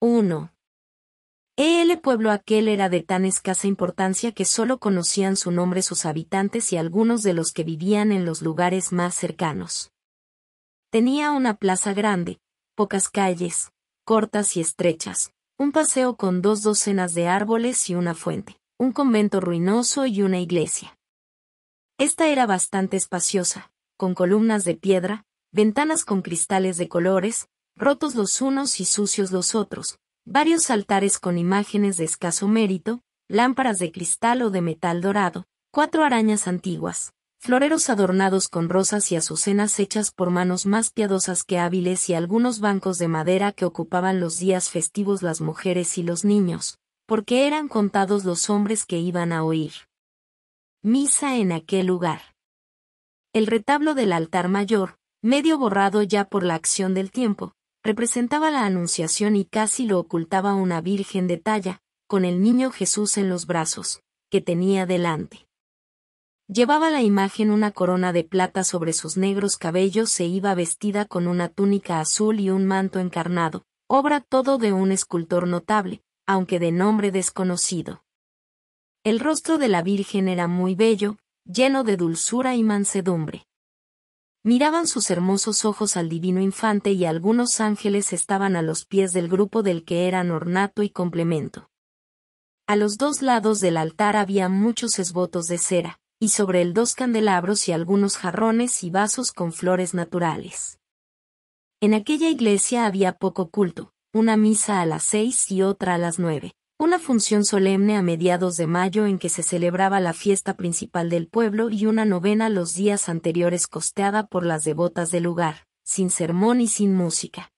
1. El pueblo aquel era de tan escasa importancia que solo conocían su nombre sus habitantes y algunos de los que vivían en los lugares más cercanos. Tenía una plaza grande, pocas calles, cortas y estrechas, un paseo con dos docenas de árboles y una fuente, un convento ruinoso y una iglesia. Esta era bastante espaciosa, con columnas de piedra, ventanas con cristales de colores, rotos los unos y sucios los otros, varios altares con imágenes de escaso mérito, lámparas de cristal o de metal dorado, cuatro arañas antiguas, floreros adornados con rosas y azucenas hechas por manos más piadosas que hábiles y algunos bancos de madera que ocupaban los días festivos las mujeres y los niños, porque eran contados los hombres que iban a oír. Misa en aquel lugar. El retablo del altar mayor, medio borrado ya por la acción del tiempo, representaba la Anunciación y casi lo ocultaba una Virgen de talla, con el niño Jesús en los brazos, que tenía delante. Llevaba la imagen una corona de plata sobre sus negros cabellos e iba vestida con una túnica azul y un manto encarnado, obra todo de un escultor notable, aunque de nombre desconocido. El rostro de la Virgen era muy bello, lleno de dulzura y mansedumbre. Miraban sus hermosos ojos al divino infante y algunos ángeles estaban a los pies del grupo del que eran ornato y complemento. A los dos lados del altar había muchos esbotos de cera, y sobre él dos candelabros y algunos jarrones y vasos con flores naturales. En aquella iglesia había poco culto, una misa a las seis y otra a las nueve, una función solemne a mediados de mayo en que se celebraba la fiesta principal del pueblo y una novena los días anteriores costeada por las devotas del lugar, sin sermón y sin música.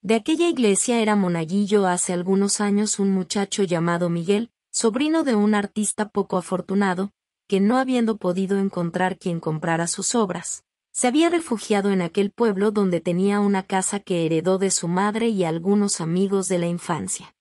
De aquella iglesia era monaguillo hace algunos años un muchacho llamado Miguel, sobrino de un artista poco afortunado, que no habiendo podido encontrar quien comprara sus obras, se había refugiado en aquel pueblo donde tenía una casa que heredó de su madre y algunos amigos de la infancia.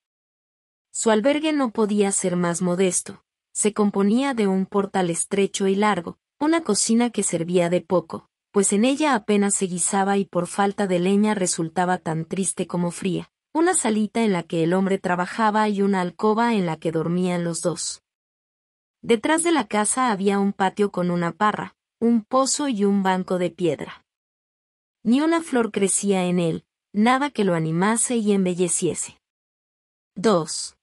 Su albergue no podía ser más modesto. Se componía de un portal estrecho y largo, una cocina que servía de poco, pues en ella apenas se guisaba y por falta de leña resultaba tan triste como fría, una salita en la que el hombre trabajaba y una alcoba en la que dormían los dos. Detrás de la casa había un patio con una parra, un pozo y un banco de piedra. Ni una flor crecía en él, nada que lo animase y embelleciese. 2.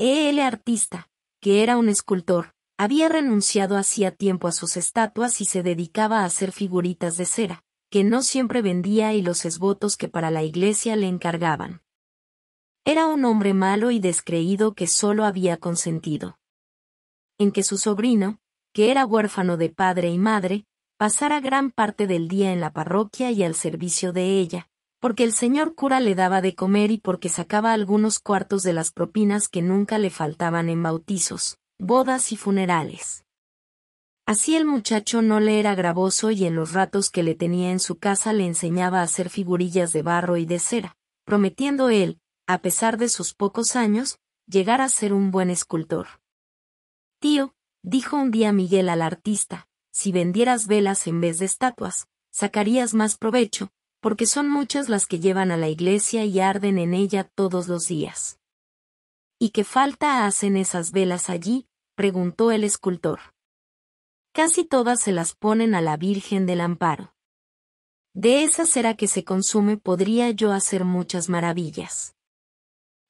E.L. Artista, que era un escultor, había renunciado hacía tiempo a sus estatuas y se dedicaba a hacer figuritas de cera, que no siempre vendía y los esbotos que para la iglesia le encargaban. Era un hombre malo y descreído que solo había consentido. En que su sobrino, que era huérfano de padre y madre, pasara gran parte del día en la parroquia y al servicio de ella, porque el señor cura le daba de comer y porque sacaba algunos cuartos de las propinas que nunca le faltaban en bautizos, bodas y funerales. Así el muchacho no le era gravoso y en los ratos que le tenía en su casa le enseñaba a hacer figurillas de barro y de cera, prometiendo él, a pesar de sus pocos años, llegar a ser un buen escultor. Tío, dijo un día Miguel al artista, si vendieras velas en vez de estatuas, sacarías más provecho, porque son muchas las que llevan a la iglesia y arden en ella todos los días. ¿Y qué falta hacen esas velas allí? preguntó el escultor. Casi todas se las ponen a la Virgen del Amparo. De esa cera que se consume podría yo hacer muchas maravillas.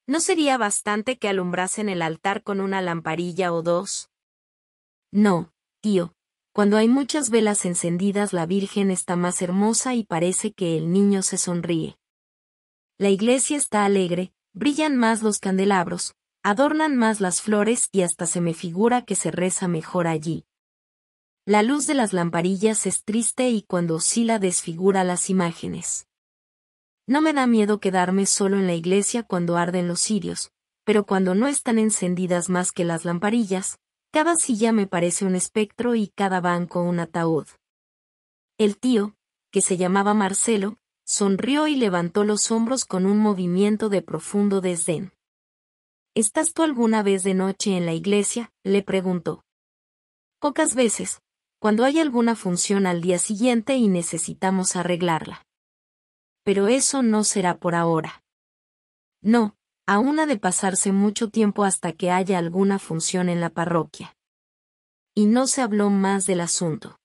¿No sería bastante que alumbrasen el altar con una lamparilla o dos? No, tío, cuando hay muchas velas encendidas la Virgen está más hermosa y parece que el niño se sonríe. La iglesia está alegre, brillan más los candelabros, adornan más las flores y hasta se me figura que se reza mejor allí. La luz de las lamparillas es triste y cuando oscila desfigura las imágenes. No me da miedo quedarme solo en la iglesia cuando arden los cirios, pero cuando no están encendidas más que las lamparillas, cada silla me parece un espectro y cada banco un ataúd. El tío, que se llamaba Marcelo, sonrió y levantó los hombros con un movimiento de profundo desdén. ¿Estás tú alguna vez de noche en la iglesia? le preguntó. Pocas veces, cuando hay alguna función al día siguiente y necesitamos arreglarla. Pero eso no será por ahora. No, a una de pasarse mucho tiempo hasta que haya alguna función en la parroquia. Y no se habló más del asunto.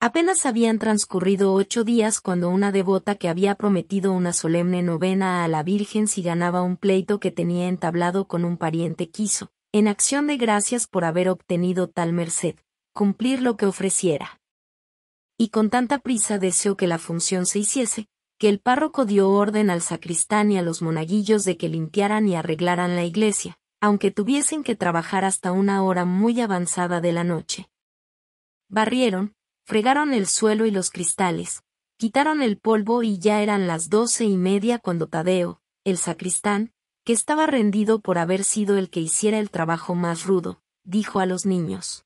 Apenas habían transcurrido ocho días cuando una devota que había prometido una solemne novena a la Virgen si ganaba un pleito que tenía entablado con un pariente quiso, en acción de gracias por haber obtenido tal merced, cumplir lo que ofreciera. Y con tanta prisa deseó que la función se hiciese, que el párroco dio orden al sacristán y a los monaguillos de que limpiaran y arreglaran la iglesia, aunque tuviesen que trabajar hasta una hora muy avanzada de la noche. Barrieron, fregaron el suelo y los cristales, quitaron el polvo y ya eran las doce y media cuando Tadeo, el sacristán, que estaba rendido por haber sido el que hiciera el trabajo más rudo, dijo a los niños.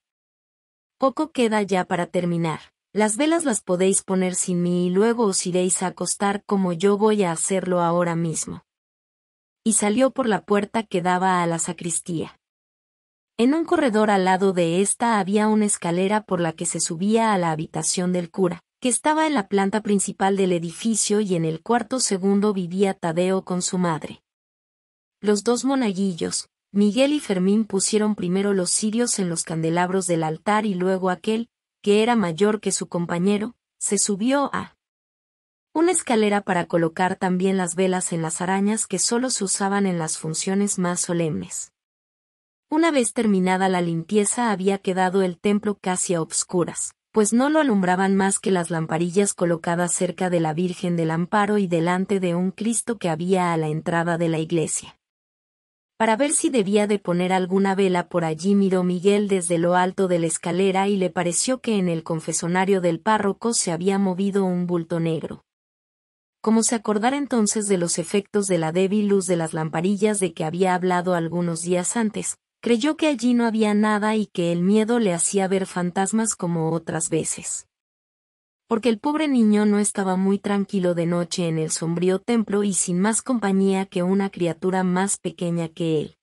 Poco queda ya para terminar. Las velas las podéis poner sin mí y luego os iréis a acostar como yo voy a hacerlo ahora mismo. Y salió por la puerta que daba a la sacristía. En un corredor al lado de esta había una escalera por la que se subía a la habitación del cura, que estaba en la planta principal del edificio y en el cuarto segundo vivía Tadeo con su madre. Los dos monaguillos, Miguel y Fermín pusieron primero los cirios en los candelabros del altar y luego aquel, era mayor que su compañero, se subió a una escalera para colocar también las velas en las arañas que solo se usaban en las funciones más solemnes. Una vez terminada la limpieza había quedado el templo casi a obscuras, pues no lo alumbraban más que las lamparillas colocadas cerca de la Virgen del Amparo y delante de un Cristo que había a la entrada de la iglesia para ver si debía de poner alguna vela por allí miró Miguel desde lo alto de la escalera y le pareció que en el confesonario del párroco se había movido un bulto negro. Como se acordara entonces de los efectos de la débil luz de las lamparillas de que había hablado algunos días antes, creyó que allí no había nada y que el miedo le hacía ver fantasmas como otras veces porque el pobre niño no estaba muy tranquilo de noche en el sombrío templo y sin más compañía que una criatura más pequeña que él.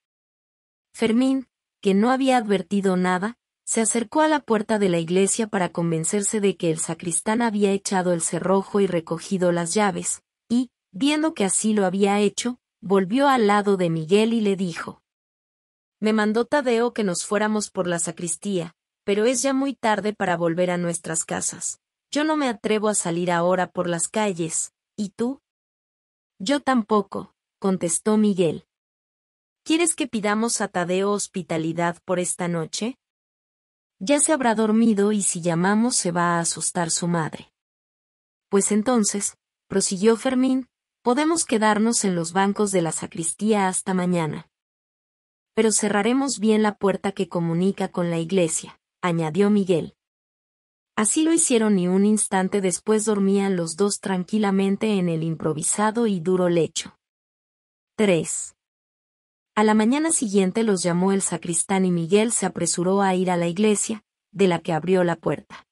Fermín, que no había advertido nada, se acercó a la puerta de la iglesia para convencerse de que el sacristán había echado el cerrojo y recogido las llaves, y, viendo que así lo había hecho, volvió al lado de Miguel y le dijo. Me mandó Tadeo que nos fuéramos por la sacristía, pero es ya muy tarde para volver a nuestras casas. Yo no me atrevo a salir ahora por las calles, ¿y tú? Yo tampoco, contestó Miguel. ¿Quieres que pidamos a Tadeo hospitalidad por esta noche? Ya se habrá dormido y si llamamos se va a asustar su madre. Pues entonces, prosiguió Fermín, podemos quedarnos en los bancos de la sacristía hasta mañana. Pero cerraremos bien la puerta que comunica con la iglesia, añadió Miguel. Así lo hicieron y un instante después dormían los dos tranquilamente en el improvisado y duro lecho. 3. A la mañana siguiente los llamó el sacristán y Miguel se apresuró a ir a la iglesia, de la que abrió la puerta.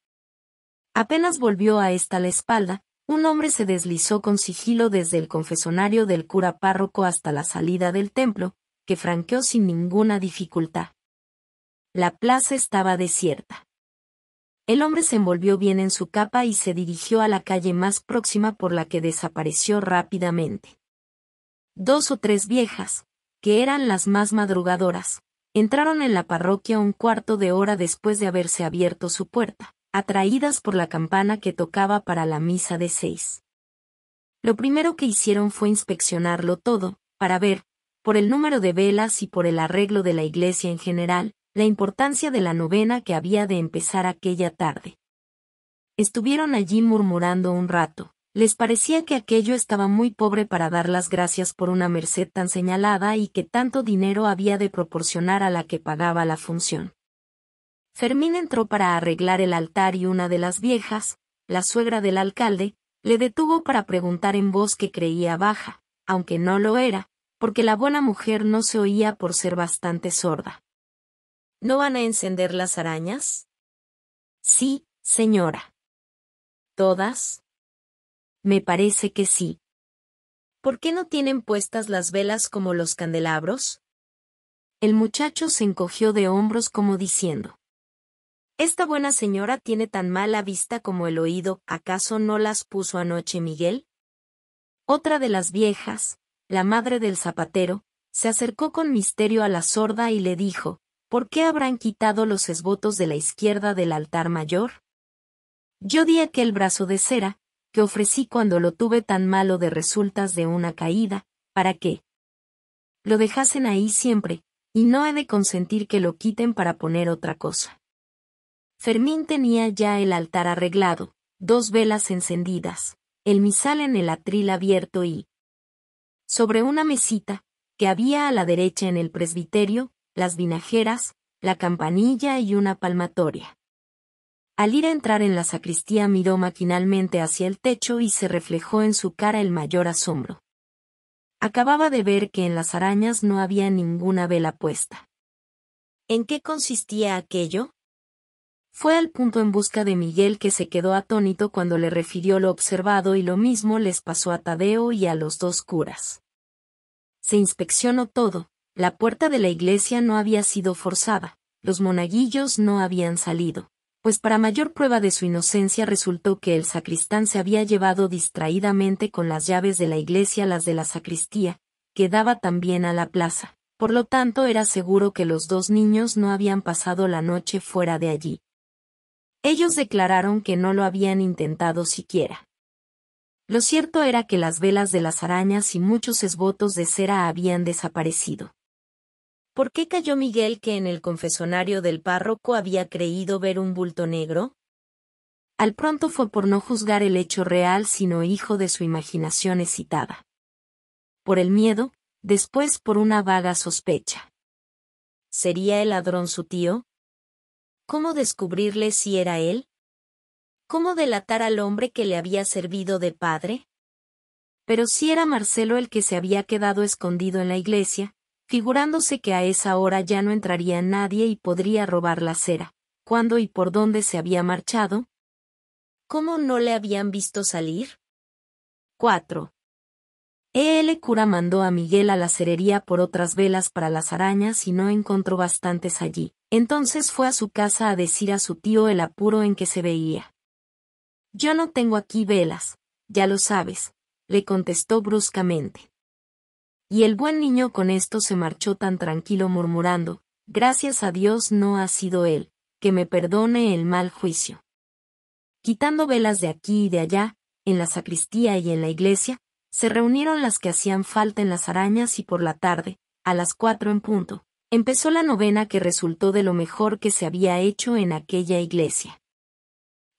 Apenas volvió a esta la espalda, un hombre se deslizó con sigilo desde el confesonario del cura párroco hasta la salida del templo, que franqueó sin ninguna dificultad. La plaza estaba desierta. El hombre se envolvió bien en su capa y se dirigió a la calle más próxima por la que desapareció rápidamente. Dos o tres viejas, que eran las más madrugadoras, entraron en la parroquia un cuarto de hora después de haberse abierto su puerta, atraídas por la campana que tocaba para la misa de seis. Lo primero que hicieron fue inspeccionarlo todo, para ver, por el número de velas y por el arreglo de la iglesia en general, la importancia de la novena que había de empezar aquella tarde. Estuvieron allí murmurando un rato. Les parecía que aquello estaba muy pobre para dar las gracias por una merced tan señalada y que tanto dinero había de proporcionar a la que pagaba la función. Fermín entró para arreglar el altar y una de las viejas, la suegra del alcalde, le detuvo para preguntar en voz que creía baja, aunque no lo era, porque la buena mujer no se oía por ser bastante sorda. ¿No van a encender las arañas? Sí, señora. ¿Todas? Me parece que sí. ¿Por qué no tienen puestas las velas como los candelabros? El muchacho se encogió de hombros como diciendo. Esta buena señora tiene tan mala vista como el oído, ¿acaso no las puso anoche Miguel? Otra de las viejas, la madre del zapatero, se acercó con misterio a la sorda y le dijo, ¿por qué habrán quitado los esbotos de la izquierda del altar mayor? Yo di aquel brazo de cera, que ofrecí cuando lo tuve tan malo de resultas de una caída, para que lo dejasen ahí siempre, y no he de consentir que lo quiten para poner otra cosa. Fermín tenía ya el altar arreglado, dos velas encendidas, el misal en el atril abierto y sobre una mesita, que había a la derecha en el presbiterio, las vinajeras, la campanilla y una palmatoria. Al ir a entrar en la sacristía miró maquinalmente hacia el techo y se reflejó en su cara el mayor asombro. Acababa de ver que en las arañas no había ninguna vela puesta. ¿En qué consistía aquello? Fue al punto en busca de Miguel que se quedó atónito cuando le refirió lo observado y lo mismo les pasó a Tadeo y a los dos curas. Se inspeccionó todo, la puerta de la iglesia no había sido forzada, los monaguillos no habían salido, pues para mayor prueba de su inocencia resultó que el sacristán se había llevado distraídamente con las llaves de la iglesia las de la sacristía, que daba también a la plaza. Por lo tanto era seguro que los dos niños no habían pasado la noche fuera de allí. Ellos declararon que no lo habían intentado siquiera. Lo cierto era que las velas de las arañas y muchos esbotos de cera habían desaparecido. ¿Por qué cayó Miguel que en el confesonario del párroco había creído ver un bulto negro? Al pronto fue por no juzgar el hecho real sino hijo de su imaginación excitada. Por el miedo, después por una vaga sospecha. ¿Sería el ladrón su tío? ¿Cómo descubrirle si era él? ¿Cómo delatar al hombre que le había servido de padre? Pero si era Marcelo el que se había quedado escondido en la iglesia, figurándose que a esa hora ya no entraría nadie y podría robar la cera. ¿Cuándo y por dónde se había marchado? ¿Cómo no le habían visto salir? 4. El cura mandó a Miguel a la cerería por otras velas para las arañas y no encontró bastantes allí. Entonces fue a su casa a decir a su tío el apuro en que se veía. Yo no tengo aquí velas, ya lo sabes, le contestó bruscamente. Y el buen niño con esto se marchó tan tranquilo murmurando, Gracias a Dios no ha sido él, que me perdone el mal juicio. Quitando velas de aquí y de allá, en la sacristía y en la iglesia, se reunieron las que hacían falta en las arañas y por la tarde, a las cuatro en punto, empezó la novena que resultó de lo mejor que se había hecho en aquella iglesia.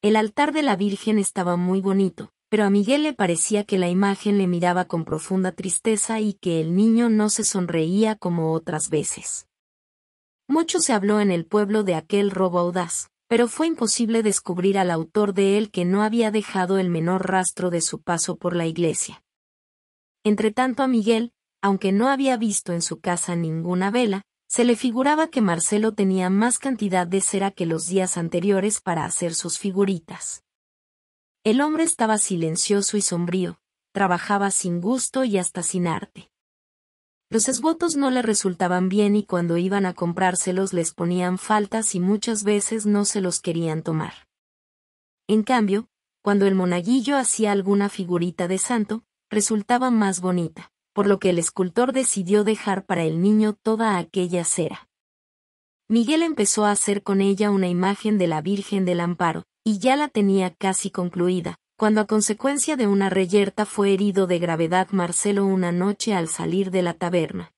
El altar de la Virgen estaba muy bonito, pero a Miguel le parecía que la imagen le miraba con profunda tristeza y que el niño no se sonreía como otras veces. Mucho se habló en el pueblo de aquel robo audaz, pero fue imposible descubrir al autor de él que no había dejado el menor rastro de su paso por la iglesia. Entretanto a Miguel, aunque no había visto en su casa ninguna vela, se le figuraba que Marcelo tenía más cantidad de cera que los días anteriores para hacer sus figuritas. El hombre estaba silencioso y sombrío, trabajaba sin gusto y hasta sin arte. Los esbotos no le resultaban bien y cuando iban a comprárselos les ponían faltas y muchas veces no se los querían tomar. En cambio, cuando el monaguillo hacía alguna figurita de santo, resultaba más bonita, por lo que el escultor decidió dejar para el niño toda aquella cera. Miguel empezó a hacer con ella una imagen de la Virgen del Amparo, y ya la tenía casi concluida, cuando a consecuencia de una reyerta fue herido de gravedad Marcelo una noche al salir de la taberna.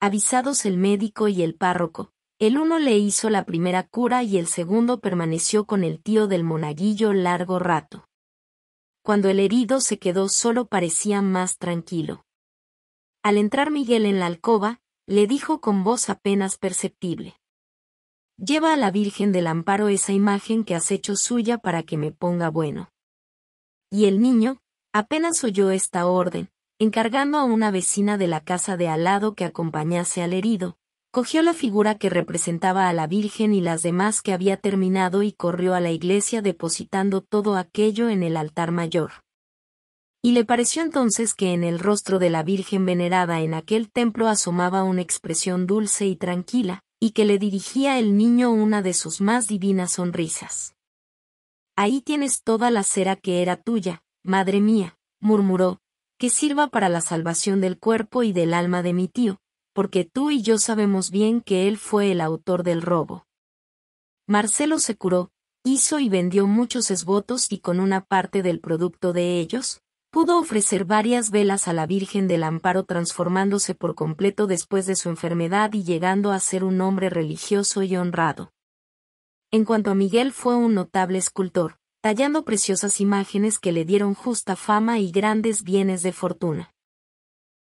Avisados el médico y el párroco, el uno le hizo la primera cura y el segundo permaneció con el tío del monaguillo largo rato. Cuando el herido se quedó solo parecía más tranquilo. Al entrar Miguel en la alcoba, le dijo con voz apenas perceptible. Lleva a la Virgen del Amparo esa imagen que has hecho suya para que me ponga bueno. Y el niño, apenas oyó esta orden, encargando a una vecina de la casa de al lado que acompañase al herido, cogió la figura que representaba a la Virgen y las demás que había terminado y corrió a la iglesia depositando todo aquello en el altar mayor. Y le pareció entonces que en el rostro de la Virgen venerada en aquel templo asomaba una expresión dulce y tranquila, y que le dirigía el niño una de sus más divinas sonrisas. Ahí tienes toda la cera que era tuya, madre mía, murmuró, que sirva para la salvación del cuerpo y del alma de mi tío, porque tú y yo sabemos bien que él fue el autor del robo. Marcelo se curó, hizo y vendió muchos esbotos y con una parte del producto de ellos, pudo ofrecer varias velas a la Virgen del Amparo transformándose por completo después de su enfermedad y llegando a ser un hombre religioso y honrado. En cuanto a Miguel fue un notable escultor, tallando preciosas imágenes que le dieron justa fama y grandes bienes de fortuna.